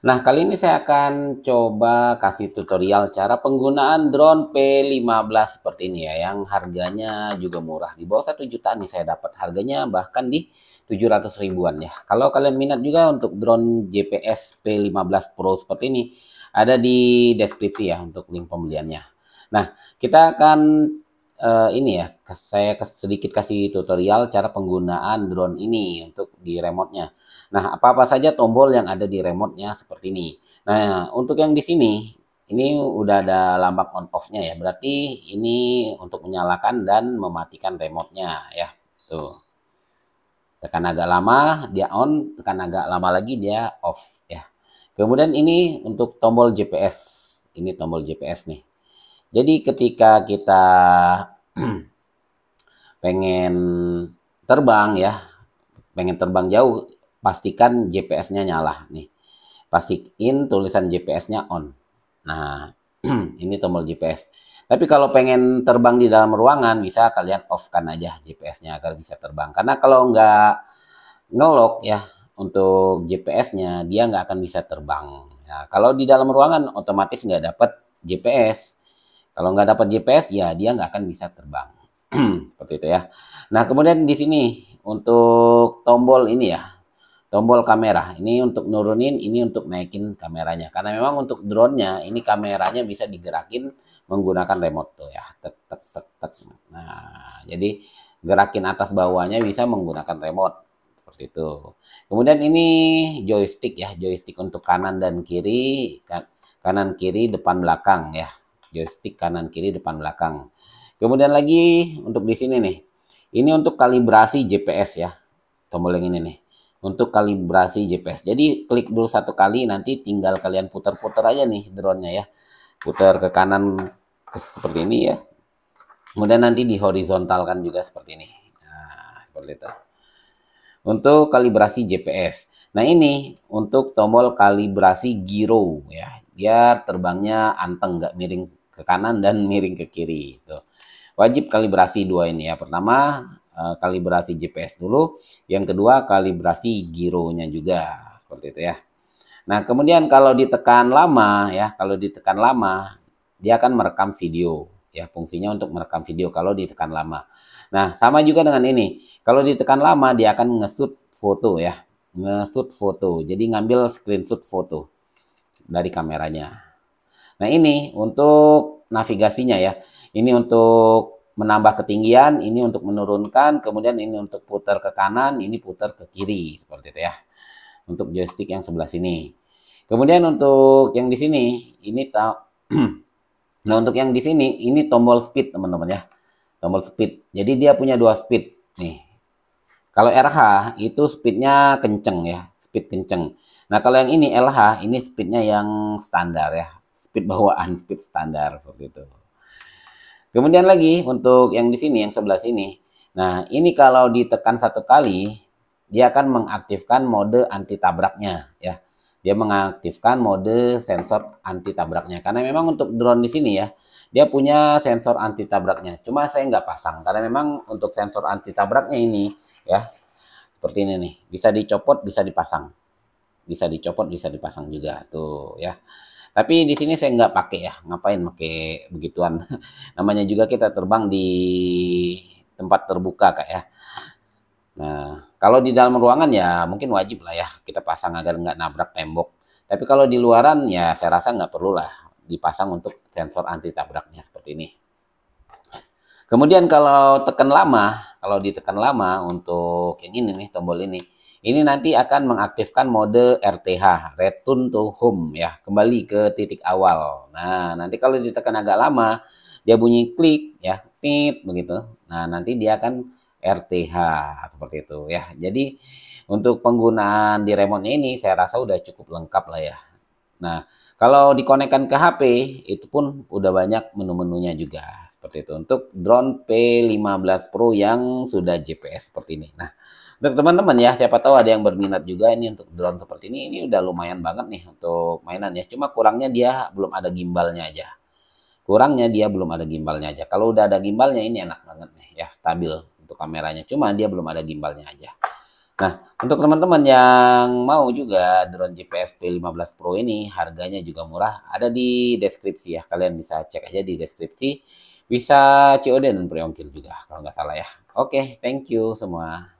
Nah, kali ini saya akan coba kasih tutorial cara penggunaan drone P15 seperti ini ya, yang harganya juga murah. Di bawah 1 juta nih saya dapat harganya bahkan di 700 ribuan ya. Kalau kalian minat juga untuk drone GPS P15 Pro seperti ini, ada di deskripsi ya untuk link pembeliannya. Nah, kita akan uh, ini ya, saya sedikit kasih tutorial cara penggunaan drone ini untuk di remote Nah, apa-apa saja tombol yang ada di remote seperti ini. Nah, untuk yang di sini, ini udah ada lambang on off-nya ya. Berarti ini untuk menyalakan dan mematikan remote ya. Tuh. Tekan agak lama, dia on. Tekan agak lama lagi, dia off ya. Kemudian ini untuk tombol GPS. Ini tombol GPS nih. Jadi ketika kita pengen terbang ya, pengen terbang jauh, pastikan GPS-nya nyala nih. Pastiin tulisan GPS-nya on. Nah, ini tombol GPS. Tapi kalau pengen terbang di dalam ruangan, bisa kalian off-kan aja GPS-nya agar bisa terbang. Karena kalau nggak ngelok ya untuk GPS-nya, dia nggak akan bisa terbang. Nah, kalau di dalam ruangan, otomatis nggak dapat GPS. Kalau nggak dapat GPS, ya dia nggak akan bisa terbang. Seperti itu ya. Nah, kemudian di sini untuk tombol ini ya, tombol kamera. Ini untuk nurunin, ini untuk naikin kameranya. Karena memang untuk drone-nya, ini kameranya bisa digerakin menggunakan remote tuh ya. Tek, tek, tek, tek. Nah, jadi gerakin atas bawahnya bisa menggunakan remote seperti itu. Kemudian ini joystick ya, joystick untuk kanan dan kiri, kan, kanan kiri, depan belakang ya joystick kanan kiri depan belakang. Kemudian lagi untuk di sini nih. Ini untuk kalibrasi GPS ya. Tombol yang ini nih. Untuk kalibrasi GPS. Jadi klik dulu satu kali nanti tinggal kalian putar-putar aja nih drone-nya ya. Putar ke kanan seperti ini ya. Kemudian nanti di dihorizontalkan juga seperti ini. Nah, seperti itu. Untuk kalibrasi GPS. Nah, ini untuk tombol kalibrasi giro ya. Biar terbangnya anteng nggak miring ke kanan dan miring ke kiri itu. Wajib kalibrasi dua ini ya. Pertama eh, kalibrasi GPS dulu, yang kedua kalibrasi gironya juga seperti itu ya. Nah, kemudian kalau ditekan lama ya, kalau ditekan lama dia akan merekam video ya fungsinya untuk merekam video kalau ditekan lama. Nah, sama juga dengan ini. Kalau ditekan lama dia akan ngesut foto ya. Ngesut foto. Jadi ngambil screenshot foto dari kameranya. Nah ini untuk navigasinya ya. Ini untuk menambah ketinggian, ini untuk menurunkan, kemudian ini untuk putar ke kanan, ini putar ke kiri seperti itu ya. Untuk joystick yang sebelah sini. Kemudian untuk yang di sini, ini tahu. nah untuk yang di sini, ini tombol speed teman-teman ya. Tombol speed. Jadi dia punya dua speed nih. Kalau RH itu speednya kenceng ya, speed kenceng. Nah kalau yang ini LH ini speednya yang standar ya, speed bawaan, speed standar seperti itu. Kemudian lagi untuk yang di sini, yang sebelah sini. Nah, ini kalau ditekan satu kali, dia akan mengaktifkan mode anti tabraknya ya. Dia mengaktifkan mode sensor anti tabraknya. Karena memang untuk drone di sini ya, dia punya sensor anti tabraknya. Cuma saya nggak pasang karena memang untuk sensor anti tabraknya ini ya seperti ini nih, bisa dicopot, bisa dipasang. Bisa dicopot, bisa dipasang juga tuh ya. Tapi di sini saya nggak pakai ya, ngapain pakai begituan. Namanya juga kita terbang di tempat terbuka kak ya. Nah, kalau di dalam ruangan ya mungkin wajib lah ya kita pasang agar nggak nabrak tembok. Tapi kalau di luaran ya saya rasa nggak perlu lah dipasang untuk sensor anti tabraknya seperti ini. Kemudian kalau tekan lama, kalau ditekan lama untuk yang ini nih tombol ini, ini nanti akan mengaktifkan mode RTH, return to home ya, kembali ke titik awal. Nah, nanti kalau ditekan agak lama, dia bunyi klik ya, pit, begitu. Nah, nanti dia akan RTH seperti itu ya. Jadi untuk penggunaan di remote ini saya rasa udah cukup lengkap lah ya. Nah, kalau dikonekkan ke HP itu pun udah banyak menu-menunya juga seperti itu untuk drone P15 Pro yang sudah GPS seperti ini. Nah, untuk teman-teman ya, siapa tahu ada yang berminat juga ini untuk drone seperti ini. Ini udah lumayan banget nih untuk mainan ya. Cuma kurangnya dia belum ada gimbalnya aja. Kurangnya dia belum ada gimbalnya aja. Kalau udah ada gimbalnya ini enak banget nih ya, stabil untuk kameranya. Cuma dia belum ada gimbalnya aja. Nah, untuk teman-teman yang mau juga drone GPS P15 Pro ini harganya juga murah. Ada di deskripsi ya. Kalian bisa cek aja di deskripsi. Bisa COD dan pre juga kalau nggak salah ya. Oke, okay, thank you semua.